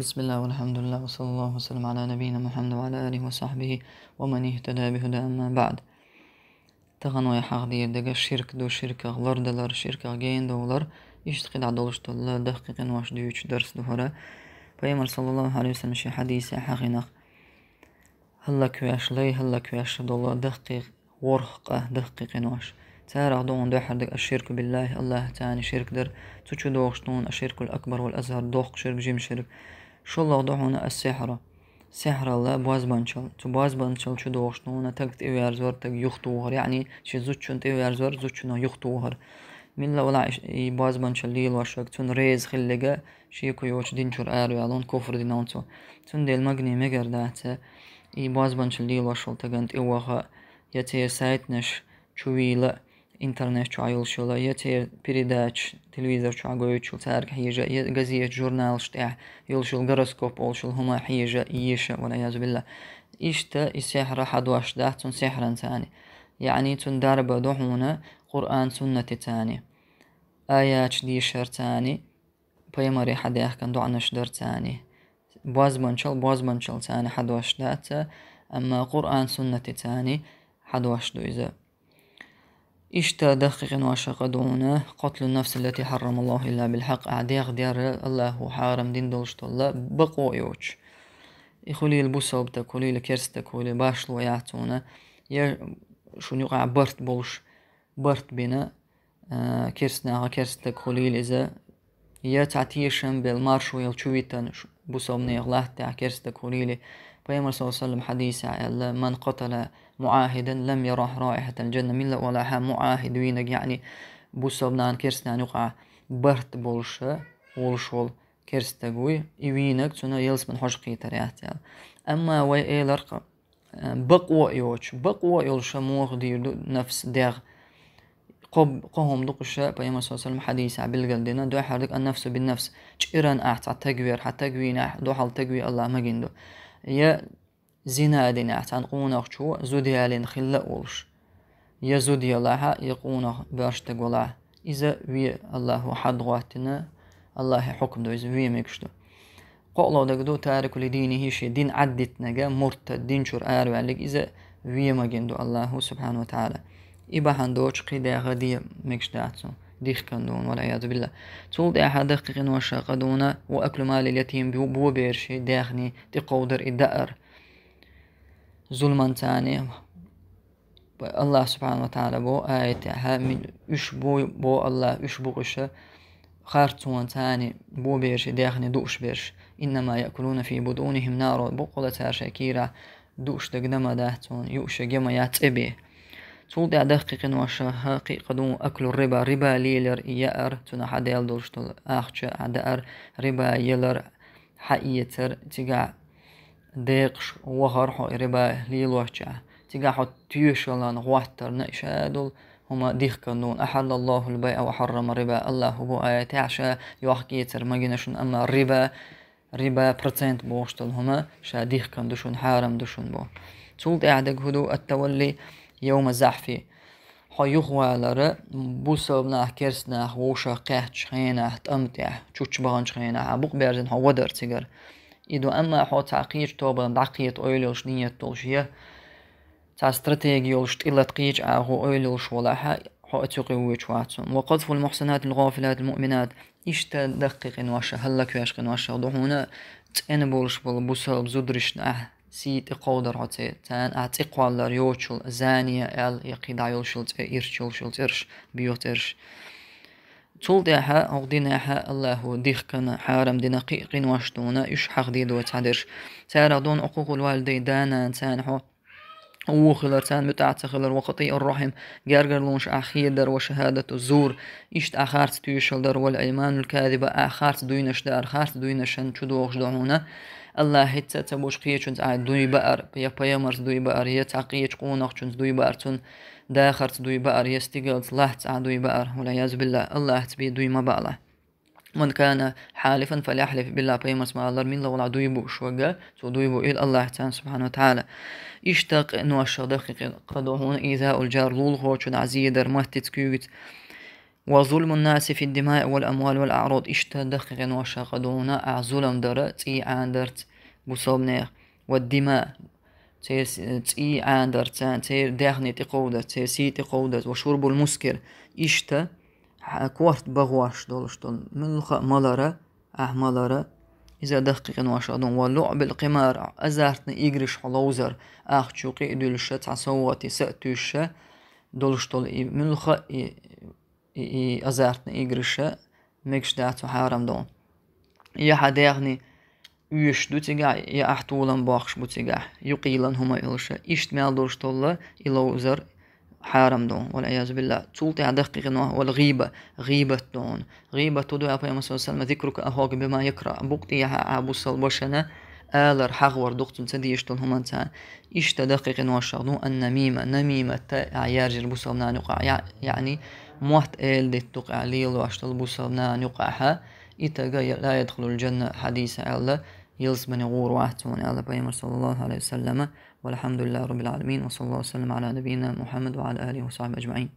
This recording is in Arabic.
بسم الله والحمد لله وصلى الله وسلم على نبينا محمد وعلى آله وصحبه ومن اهتدى بهدى أما بعد تغنوا يا حاضي دقا الشرك دو الشرك غلر دلر الشرك غين دولار دولر يشتقد عدلش دل دقيق واش دو درس دهورا فيمر صلى الله عليه وسلم شي حديث يا حاغينخ هلا كواش لي هلا كواش دولا دقيق ورخق دقيق واش تارا دون دو حردك الشرك بالله الله تاني شرك در تشو دوغشتون الشرك الأكبر والأزهر دوغ شرك جيم شرك Շոլող դողոնը ասեհրը سحر بوازبان شل تو بوازبان شل شو دوش نونا تكت إيو يرزور تك يخطوهر يعني شي زوتشون تيو يرزور زوتشون يخطوهر من لو لا بوازبان شل ليل وشك تون ريز خلقة شي كو يوش دين شور آلو يالون كفر دينانتو تون ديل مغني مغر داتا إي بوازبان شل ليل وشل تكنت إيوها يتير سايتنش شويلة интернет عيلشلا يتير بريداتش تلفزيون شو عقويتشل تارك حيجة قزية جورنال شتاع يلشل جروسكوب أولشل هما حيجة إيشة والعياذ بالله إشتا السحرة حدواش داحتن سحرا تاني يعني تندرب دحونا قرآن سنة تاني آيات دي شر تاني بيمري حداخ كان دعنا شدر تاني بوازبنشل بوازبنشل تاني حدواش داتا أما قرآن سنة تاني حدواش دويزه اشتد حقيقا وشقدون قتل النفس التي حرم الله إلا بالحق أعديق ديار الله حارم دين دولشت الله بقو يوش يخولي البوسوب تكولي لكرس تكولي باشلو يعتونا يا شون يقع برت بولش برت بنا كرسنا كرس تكولي لإذا يا تعتيشن بالمارشو يلشويتن بوسوب نيغلاه تاع كرس تكولي فيما صلى الله عليه وسلم حديث من قتل معاهدا لم يره رائحة الجنة ملا ولا ها معاهد وينك يعني bu sobdan kerstani uqa birt bo'lishi ul shul kerstaguy ivinak tsuna yelsman hosh qitariyatya amma va elar baqwa yoch baqwa yolsha muh نفس nafs der قهم دق الشاء بيما صلى الله عليه وسلم حديث عبل قلدنا دو حردك النفس بالنفس چئران احت التقوير حتى تقوينا دو حال تقوي الله ما ya zina edinə tənqunaq çu zudiyalin xillə olş. Ya zudiyalaha yqunaq başda gola. İzə vi Allahu hadğatını Allahı hökmdə özü vi mekşdu. Qoqlada gudu tariku li dinihi şey din additnəgə murtad din çur ərvəlik izə vi magendu Allahu subhanahu taala. İbahan doç qidə gadi mekşdatsun. كان دون والعياذ بالله توضيح دقيق وشاق دون وأكل مال اليتيم بو بيرشي داخني تقودر الدأر ظلما تاني الله سبحانه وتعالى بو آية من اش بو الله بو قشة خارتون تاني بو بيرشي داخني دوش بيرش إنما يأكلون في بدونهم نار بقلة شاكيرا دوش دقنما داهتون يوش جما ياتبي توضع دقيقا وشهاق قدو أكل الربا ربا ليلر يأر تنحى ديال دوشتل أخشى عدار ربا يلر حقيتر تيقع ديقش وهر حو ربا ليل وشع تيقع حو تيوشلان غوحتر نأشادل هما ديخ نون أحل الله البيع وحرم ربا الله بو آيات عشاء يوحكيتر مجنشن أما ربا ربا برتنت بوشتل هما شا ديخ كان دشون حارم دشون بو تولد اعدق هدو التولي يوم زحفي حيغوالر بوسو بنا كرسنا وشا قهت شخينا تأمتع تشوش بغن شخينا بوق بيرزن هو ودر تسيقر إدو أما حو تعقيج توبا دعقية أويلوش نية تولشيه تا استراتيجيوش تقلت قيج أغو أويلوش ولاحا حو أتوقي ويشواتسون وقذف المحسنات الغافلات المؤمنات إيش تدقق إنواشا هلك ويشق إنواشا وضحونا تأنبولش بوسوب بزدرش نعه სიიტ ყოლდაროთე თან აწი ყვალარ იოჩულ ზანია ალ იყიდა იოჩულ წე ირჩულ შულწერშ ბიოტერშ أو ديناها الله ديخكنا حارم دينا قيقين واشتونا إش حق دي دو تعدرش سارة دون حقوق الوالدين دانا أو خلر تان متعت خلر وخطيء الرحم جارجر لونش أخيدر وشهادة الزور إشت أخارت تيشلدر والأيمان الكاذبة أخارت دوينش دار خارت دوينش شن شدوغش دعونا الله حتى تبوش قية چونز آه، دوي بأر يا پیامرز دوي بأر يا تعقية قونق چونز دوي بأر تن داخر دوي بأر يا ستيغلت الله آ دوي بأر والعياذ بالله الله تبي دوي ما بأله من كان حالفا فليحلف بالله بيمس ما الله من لو دوي بو شوغا تو دوي بو إلى الله تعالى سبحانه وتعالى اشتاق نو الشدق قدوهون إذا إيذاء الجار لولغو هو چون عزيدر مهتت كيوت وظلم الناس في الدماء والأموال والأعراض اشتا دقيقا وشاقدونا أعزولم در تي آندرت بصوبنير والدماء تي عندرت تي داخني تقودة تي سي تقودة وشرب المسكر اشتا كوارت بغواش دولشتون من لخ مالارا إذا دقيقا وشاقدون ولعب القمار أزارتنا إيجريش حلوزر أخ تشوقي دولشة تعصواتي سأتوشة دولشتول من لخ i, i azartne igriše, meksh datu haram don. Ja haderni üyeş dutiga ya ahtulan bakş butiga yuqilan huma ilşe iştmel durştolla ila uzar حرام دون والعياذ بالله تولتي على دقيق والغيبة غيبة دون غيبة تدو أبو يا مسؤول سلمة ذكرك أهوك بما يقرأ بقتي أبو صلبشنا آلر حغور دقت تدي يشتون هم انت إشت دقيق آن النميمة نميمة تا عيار جربو يعني موحت آل دتق عليل واشت البوصلنا نقعها إتقى لا يدخل الجنة حديث الله يلس بني غور سوان على بيمر صلى الله عليه وسلم والحمد لله رب العالمين وصلى الله وسلم على نبينا محمد وعلى آله وصحبه أجمعين